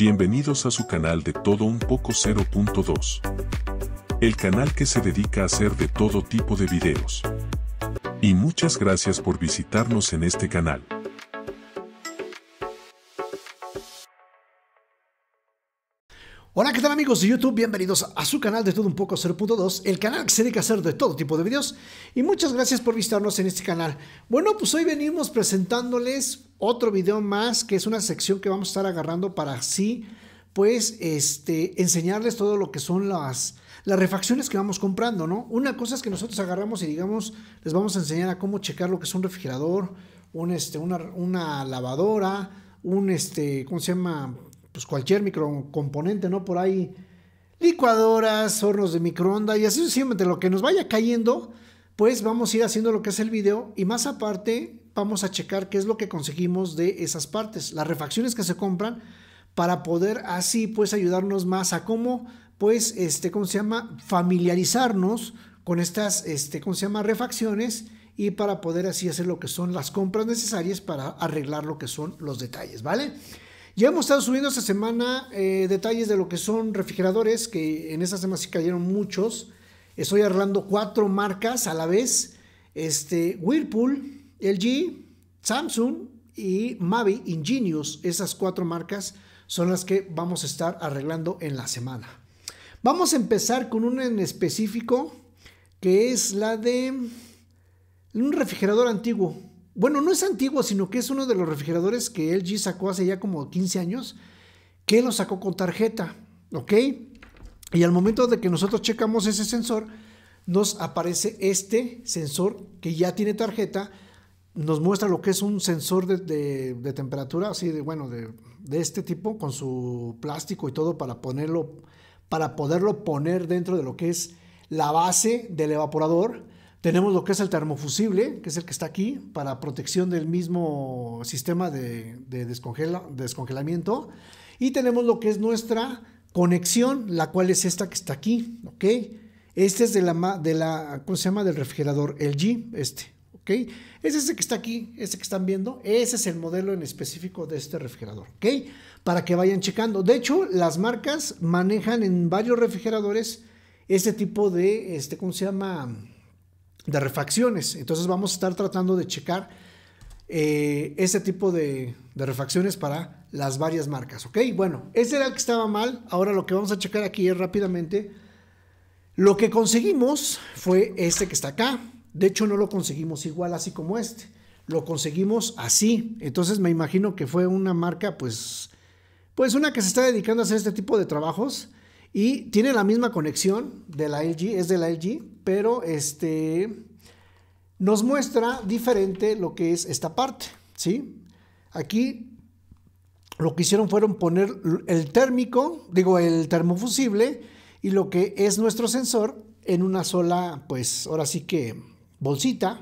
Bienvenidos a su canal de Todo Un Poco 0.2. El canal que se dedica a hacer de todo tipo de videos. Y muchas gracias por visitarnos en este canal. Hola, ¿qué tal amigos de YouTube? Bienvenidos a su canal de Todo Un Poco 0.2, el canal que se dedica a hacer de todo tipo de videos. Y muchas gracias por visitarnos en este canal. Bueno, pues hoy venimos presentándoles otro video más, que es una sección que vamos a estar agarrando para así, pues, este, enseñarles todo lo que son las, las refacciones que vamos comprando, ¿no? Una cosa es que nosotros agarramos y digamos, les vamos a enseñar a cómo checar lo que es un refrigerador, un, este, una, lavadora, un, este, ¿cómo se llama? Pues cualquier micro componente, ¿no? Por ahí, licuadoras, hornos de microondas y así sucesivamente, lo que nos vaya cayendo, pues vamos a ir haciendo lo que es el video y más aparte vamos a checar qué es lo que conseguimos de esas partes, las refacciones que se compran para poder así pues ayudarnos más a cómo pues este cómo se llama familiarizarnos con estas este cómo se llama refacciones y para poder así hacer lo que son las compras necesarias para arreglar lo que son los detalles, ¿vale? Ya hemos estado subiendo esta semana eh, detalles de lo que son refrigeradores, que en esta semana sí cayeron muchos. Estoy arreglando cuatro marcas a la vez. Este, Whirlpool, LG, Samsung y Mavi Ingenious. Esas cuatro marcas son las que vamos a estar arreglando en la semana. Vamos a empezar con una en específico que es la de un refrigerador antiguo. Bueno, no es antiguo, sino que es uno de los refrigeradores que LG sacó hace ya como 15 años, que lo sacó con tarjeta, ¿ok? Y al momento de que nosotros checamos ese sensor, nos aparece este sensor que ya tiene tarjeta, nos muestra lo que es un sensor de, temperatura, así de bueno, de, este tipo, con su plástico y todo para ponerlo, para poderlo poner dentro de lo que es la base del evaporador. Tenemos lo que es el termofusible, que es el que está aquí, para protección del mismo sistema de, descongelamiento. Y tenemos lo que es nuestra conexión, la cual es esta que está aquí, ¿ok? Este es de la, de la ¿cómo se llama? Del refrigerador, LG, este, es ese que está aquí, ese que están viendo, ese es el modelo en específico de este refrigerador, ¿ok? Para que vayan checando. De hecho, las marcas manejan en varios refrigeradores este tipo de, este, ¿cómo se llama? De refacciones. Entonces vamos a estar tratando de checar eh, este tipo de, refacciones para las varias marcas, ¿ok? Bueno, ese era el que estaba mal. Ahora lo que vamos a checar aquí es rápidamente. Lo que conseguimos fue este que está acá, de hecho, no lo conseguimos igual así como este. Lo conseguimos así. Entonces me imagino que fue una marca, pues, pues una que se está dedicando a hacer este tipo de trabajos y tiene la misma conexión de la LG, es de la LG, pero este nos muestra diferente lo que es esta parte, ¿sí? Aquí lo que hicieron fueron poner el térmico, digo, el termofusible y lo que es nuestro sensor en una sola, pues ahora sí que bolsita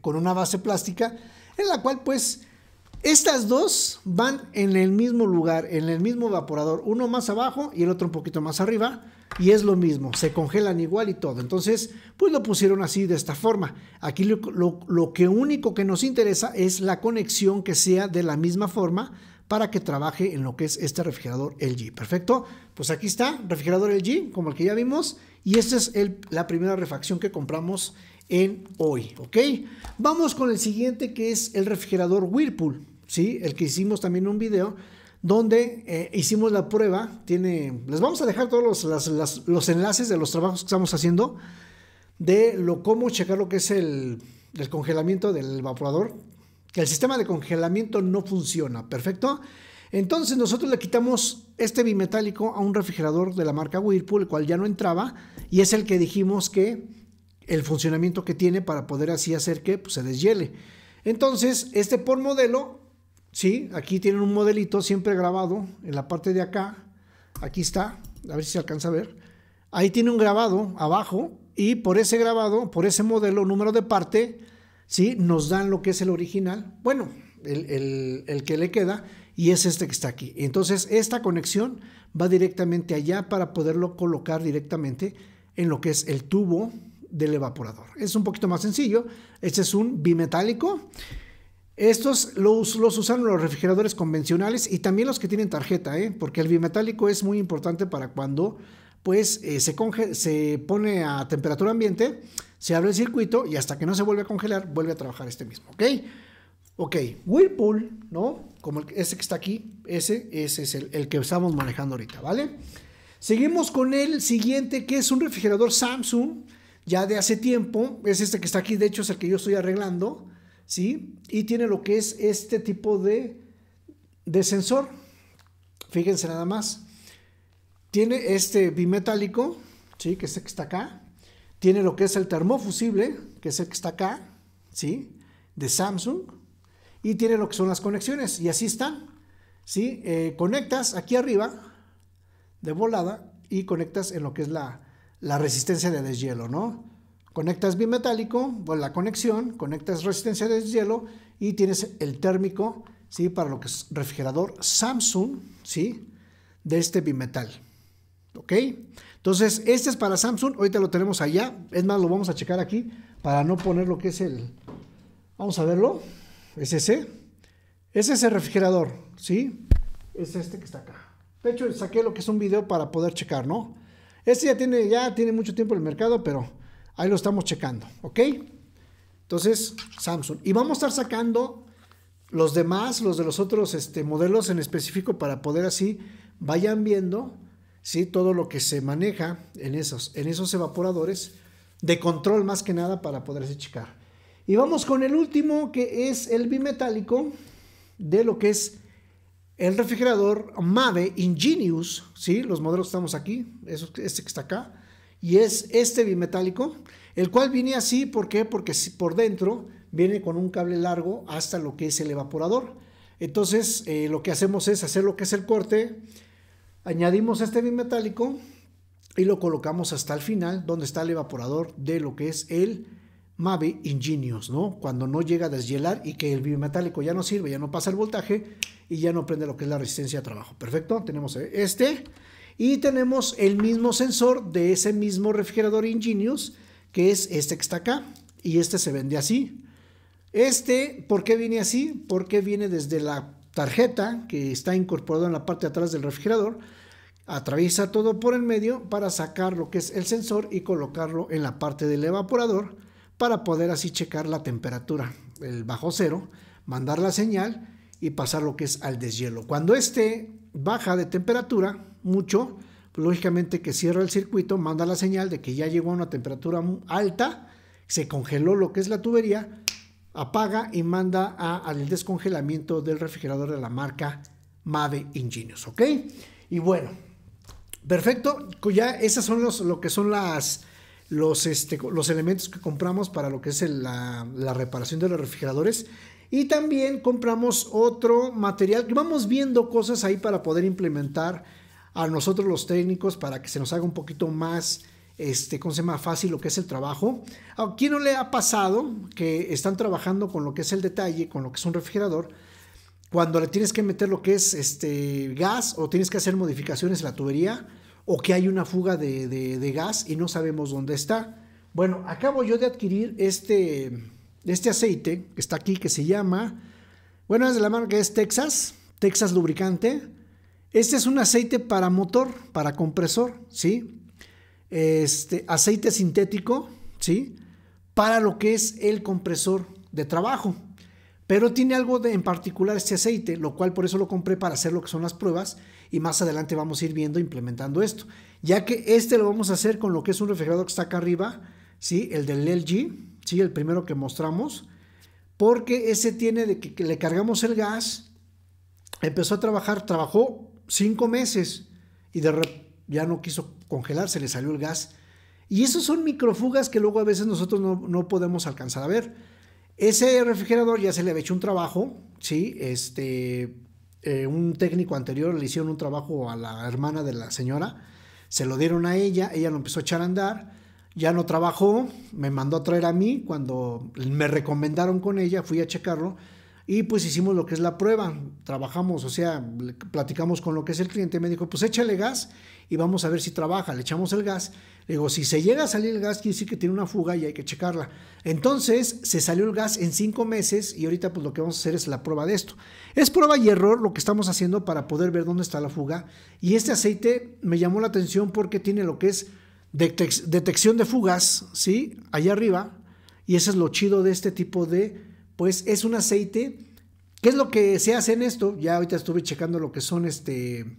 con una base plástica en la cual pues estas dos van en el mismo lugar, en el mismo evaporador, uno más abajo y el otro un poquito más arriba y es lo mismo, se congelan igual y todo. Entonces, pues lo pusieron así de esta forma. Aquí lo, que único que nos interesa es la conexión que sea de la misma forma para que trabaje en lo que es este refrigerador LG. Perfecto, pues aquí está, refrigerador LG, como el que ya vimos, y esta es la primera refacción que compramos en hoy, ¿ok? Vamos con el siguiente que es el refrigerador Whirlpool, ¿sí? El que hicimos también un video donde eh, hicimos la prueba, tiene, les vamos a dejar todos los, enlaces de los trabajos que estamos haciendo, de lo cómo checar lo que es el, el congelamiento del evaporador que el sistema de congelamiento no funciona, ¿perfecto? Entonces nosotros le quitamos este bimetálico a un refrigerador de la marca Whirlpool, el cual ya no entraba, y es el que dijimos que el funcionamiento que tiene para poder así hacer que pues, se deshiele. Entonces, este por modelo, sí, aquí tienen un modelito siempre grabado en la parte de acá, aquí está, a ver si se alcanza a ver. Ahí tiene un grabado abajo y por ese grabado, por ese modelo, número de parte, ¿sí? Nos dan lo que es el original, bueno, el, que le queda, y es este que está aquí. Entonces, esta conexión va directamente allá para poderlo colocar directamente en lo que es el tubo del evaporador. Es un poquito más sencillo. Este es un bimetálico. Estos los, usan los refrigeradores convencionales y también los que tienen tarjeta, ¿eh? porque el bimetálico es muy importante para cuando pues, eh, se, se pone a temperatura ambiente se abre el circuito y hasta que no se vuelve a congelar, vuelve a trabajar este mismo, ¿ok? Ok, Whirlpool, ¿no? Como ese que está aquí, ese, es el, que estamos manejando ahorita, ¿vale? Seguimos con el siguiente, que es un refrigerador Samsung, ya de hace tiempo, es este que está aquí, de hecho es el que yo estoy arreglando, ¿sí? Y tiene lo que es este tipo de, de sensor, fíjense nada más, tiene este bimetálico, ¿sí? Que es este que está acá, tiene lo que es el termofusible, que es el que está acá, ¿sí? De Samsung. Y tiene lo que son las conexiones. Y así están. ¿sí? Eh, conectas aquí arriba, de volada, y conectas en lo que es la, la resistencia de deshielo, ¿no? Conectas bimetálico, pues la conexión, conectas resistencia de deshielo y tienes el térmico, ¿sí? Para lo que es refrigerador Samsung, ¿sí? De este bimetal. ¿Ok? Entonces, este es para Samsung. Ahorita lo tenemos allá. Es más, lo vamos a checar aquí para no poner lo que es el... Vamos a verlo. Es ese. Es el refrigerador, ¿sí? Es este que está acá. De hecho, saqué lo que es un video para poder checar, ¿no? Este ya tiene, ya tiene mucho tiempo en el mercado, pero ahí lo estamos checando, ¿ok? Entonces, Samsung. Y vamos a estar sacando los demás, los de los otros este, modelos en específico para poder así vayan viendo ¿sí? todo lo que se maneja en esos, en esos evaporadores de control más que nada para poderse checar. Y vamos con el último que es el bimetálico de lo que es el refrigerador Mave Ingenious, ¿sí? los modelos estamos aquí, este que está acá, y es este bimetálico, el cual viene así, ¿por qué? Porque por dentro viene con un cable largo hasta lo que es el evaporador. Entonces, eh, lo que hacemos es hacer lo que es el corte, Añadimos este bimetálico y lo colocamos hasta el final, donde está el evaporador de lo que es el Mave Ingenious, ¿no? Cuando no llega a deshielar y que el bimetálico ya no sirve, ya no pasa el voltaje y ya no prende lo que es la resistencia de trabajo. Perfecto, tenemos este y tenemos el mismo sensor de ese mismo refrigerador Ingenious, que es este que está acá y este se vende así. Este, ¿por qué viene así? Porque viene desde la tarjeta que está incorporada en la parte de atrás del refrigerador, atraviesa todo por el medio para sacar lo que es el sensor y colocarlo en la parte del evaporador para poder así checar la temperatura, el bajo cero, mandar la señal y pasar lo que es al deshielo. Cuando este baja de temperatura mucho, pues, lógicamente que cierra el circuito, manda la señal de que ya llegó a una temperatura alta, se congeló lo que es la tubería apaga y manda al descongelamiento del refrigerador de la marca Mave Ingenious, ¿ok? Y bueno, perfecto, ya esas son los, lo que son las, los, este, elementos que compramos para lo que es la, reparación de los refrigeradores. Y también compramos otro material, vamos viendo cosas ahí para poder implementar a nosotros los técnicos para que se nos haga un poquito más este, ¿cómo se llama? Fácil lo que es el trabajo. ¿A quién no le ha pasado que están trabajando con lo que es el detalle, con lo que es un refrigerador, cuando le tienes que meter lo que es este, gas o tienes que hacer modificaciones en la tubería o que hay una fuga de, gas y no sabemos dónde está? Bueno, acabo yo de adquirir este, este aceite que está aquí, que se llama, bueno, es de la marca es Texas, Texas Lubricante. Este es un aceite para motor, para compresor, ¿sí? este, aceite sintético, ¿sí? Para lo que es el compresor de trabajo. Pero tiene algo en particular este aceite, lo cual por eso lo compré para hacer lo que son las pruebas y más adelante vamos a ir viendo implementando esto. Ya que este lo vamos a hacer con lo que es un refrigerador que está acá arriba, ¿sí? El del LG, ¿sí? El primero que mostramos, porque ese tiene de que, le cargamos el gas, empezó a trabajar, trabajó cinco meses y de ya no quiso congelar, se le salió el gas. Y esos son microfugas que luego a veces nosotros no, podemos alcanzar a ver. Ese refrigerador ya se le había hecho un trabajo, ¿sí? Este, eh, un técnico anterior le hicieron un trabajo a la hermana de la señora, se lo dieron a ella, ella lo empezó a echar a andar, ya no trabajó, me mandó a traer a mí, cuando me recomendaron con ella, fui a checarlo, y pues hicimos lo que es la prueba, trabajamos, o sea, platicamos con lo que es el cliente, me dijo, pues échale gas y vamos a ver si trabaja, le echamos el gas, le digo, si se llega a salir el gas, quiere decir que tiene una fuga y hay que checarla. Entonces, se salió el gas en cinco meses y ahorita pues lo que vamos a hacer es la prueba de esto. Es prueba y error lo que estamos haciendo para poder ver dónde está la fuga. Y este aceite me llamó la atención porque tiene lo que es detección de fugas, ¿sí? Allá arriba. Y ese es lo chido de este tipo de pues es un aceite. ¿Qué es lo que se hace en esto? Ya ahorita estuve checando lo que son este,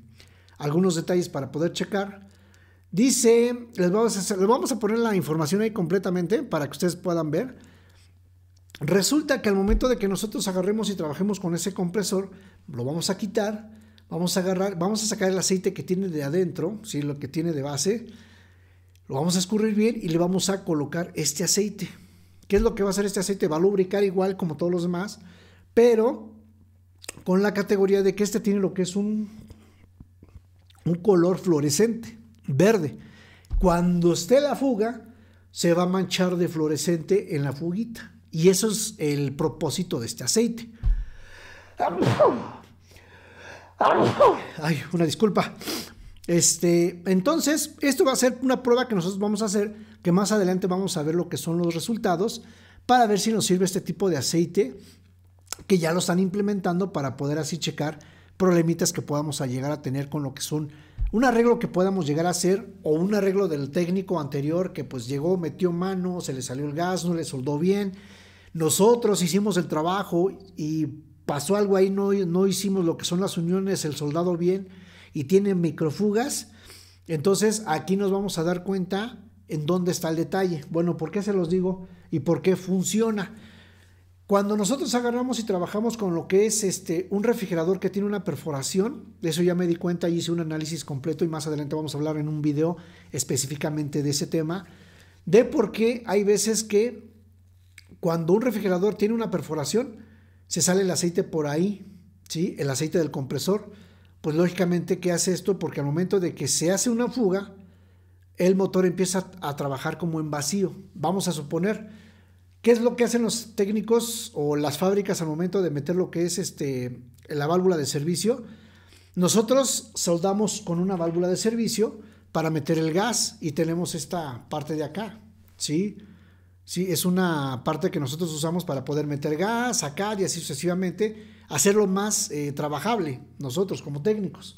algunos detalles para poder checar. Dice, les vamos, a vamos a poner la información ahí completamente para que ustedes puedan ver. Resulta que al momento de que nosotros agarremos y trabajemos con ese compresor, lo vamos a quitar, vamos a agarrar, vamos a sacar el aceite que tiene de adentro, ¿sí? lo que tiene de base, lo vamos a escurrir bien y le vamos a colocar este aceite. ¿Qué es lo que va a hacer este aceite? Va a lubricar igual como todos los demás, pero con la categoría de que este tiene lo que es un, un color fluorescente, verde. Cuando esté la fuga, se va a manchar de fluorescente en la fuguita. Y eso es el propósito de este aceite. Ay, una disculpa. Este, entonces, esto va a ser una prueba que nosotros vamos a hacer, que más adelante vamos a ver lo que son los resultados, para ver si nos sirve este tipo de aceite, que ya lo están implementando para poder así checar problemitas que podamos llegar a tener con lo que son un arreglo que podamos llegar a hacer o un arreglo del técnico anterior que pues llegó, metió mano, se le salió el gas, no le soldó bien. Nosotros hicimos el trabajo y pasó algo ahí, no, no hicimos lo que son las uniones, el soldado bien y tiene microfugas, entonces aquí nos vamos a dar cuenta en dónde está el detalle. Bueno, ¿por qué se los digo y por qué funciona? Cuando nosotros agarramos y trabajamos con lo que es este, un refrigerador que tiene una perforación, de eso ya me di cuenta y hice un análisis completo y más adelante vamos a hablar en un video específicamente de ese tema, de por qué hay veces que cuando un refrigerador tiene una perforación, se sale el aceite por ahí, ¿sí? el aceite del compresor pues lógicamente, ¿qué hace esto? Porque al momento de que se hace una fuga, el motor empieza a trabajar como en vacío. Vamos a suponer, ¿qué es lo que hacen los técnicos o las fábricas al momento de meter lo que es este, la válvula de servicio? Nosotros soldamos con una válvula de servicio para meter el gas y tenemos esta parte de acá, ¿sí? Sí, es una parte que nosotros usamos para poder meter gas, acá y así sucesivamente hacerlo más eh, trabajable nosotros como técnicos.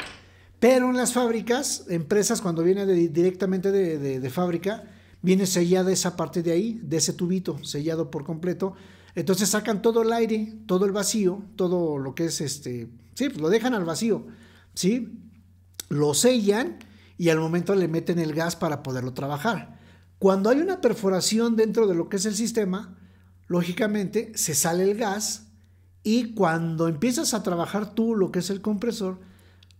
Pero en las fábricas, empresas, cuando viene directamente de, fábrica, viene sellada esa parte de ahí, de ese tubito, sellado por completo. Entonces sacan todo el aire, todo el vacío, todo lo que es este. Sí, pues lo dejan al vacío, ¿sí? Lo sellan y al momento le meten el gas para poderlo trabajar. Cuando hay una perforación dentro de lo que es el sistema, lógicamente se sale el gas y cuando empiezas a trabajar tú lo que es el compresor,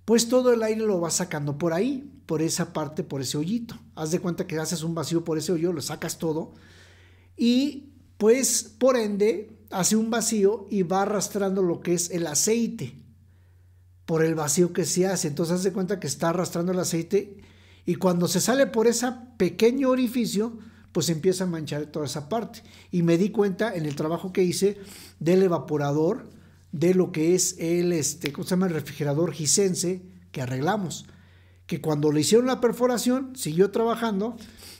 pues todo el aire lo vas sacando por ahí, por esa parte, por ese hoyito. Haz de cuenta que haces un vacío por ese hoyo, lo sacas todo y pues por ende hace un vacío y va arrastrando lo que es el aceite por el vacío que se hace. Entonces haz de cuenta que está arrastrando el aceite y cuando se sale por ese pequeño orificio, pues empieza a manchar toda esa parte. Y me di cuenta en el trabajo que hice del evaporador, de lo que es el, este, ¿cómo llama? El refrigerador gisense que arreglamos. Que cuando le hicieron la perforación, siguió trabajando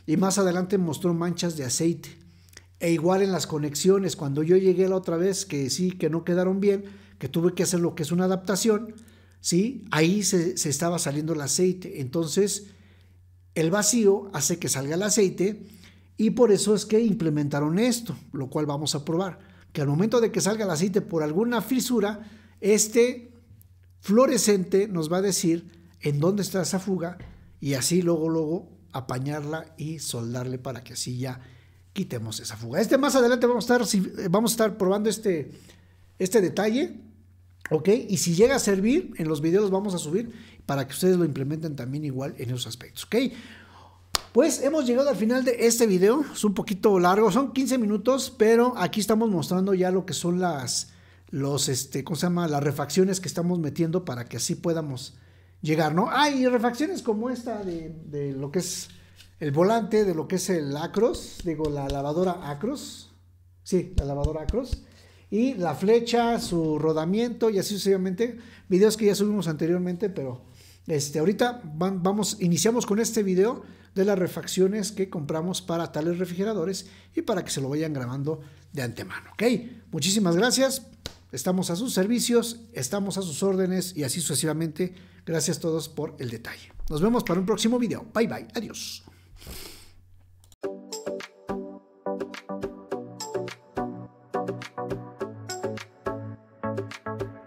y más adelante mostró manchas de aceite. E igual en las conexiones, cuando yo llegué la otra vez, que sí, que no quedaron bien, que tuve que hacer lo que es una adaptación, ¿sí? Ahí se, se estaba saliendo el aceite. Entonces, el vacío hace que salga el aceite y por eso es que implementaron esto, lo cual vamos a probar, que al momento de que salga el aceite por alguna fisura, este fluorescente nos va a decir en dónde está esa fuga y así luego, luego apañarla y soldarle para que así ya quitemos esa fuga. Este más adelante vamos a estar, eh, vamos a estar probando este, este detalle, ¿ok? Y si llega a servir, en los videos vamos a subir para que ustedes lo implementen también igual en esos aspectos, ¿ok? Pues hemos llegado al final de este video, es un poquito largo, son 15 minutos, pero aquí estamos mostrando ya lo que son las, los, este, ¿cómo se llama? Las refacciones que estamos metiendo para que así podamos llegar, ¿no? Hay ah, refacciones como esta de, lo que es el volante, de lo que es el Acros, digo, la lavadora Acros, sí, la lavadora Acros, y la flecha, su rodamiento y así sucesivamente, videos que ya subimos anteriormente, pero este, ahorita vamos, iniciamos con este video de las refacciones que compramos para tales refrigeradores y para que se lo vayan grabando de antemano. ¿Ok? Muchísimas gracias. Estamos a sus servicios, estamos a sus órdenes y así sucesivamente. Gracias a todos por el detalle. Nos vemos para un próximo video. Bye bye. Adiós.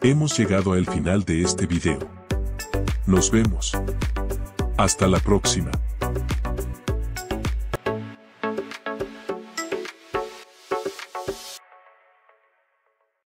Hemos llegado al final de este video. Nos vemos. Hasta la próxima.